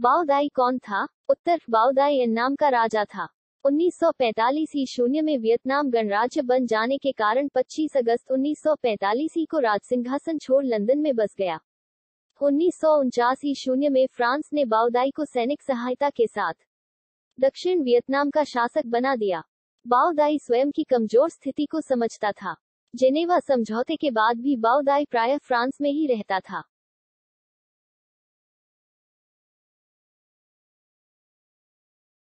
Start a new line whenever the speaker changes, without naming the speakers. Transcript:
बाउदाई कौन था उत्तर बाउदाई नाम का राजा था 1945 ही शून्य में वियतनाम गणराज्य बन जाने के कारण 25 अगस्त 1945 ही को राज सिंहासन छोड़ लंदन में बस गया उन्नीस ही शून्य में फ्रांस ने बाउदाई को सैनिक सहायता के साथ दक्षिण वियतनाम का शासक बना दिया बाउदाई स्वयं की कमजोर स्थिति को समझता था जेनेवा समझौते के बाद भी बाउदाई प्राय फ्रांस में ही रहता था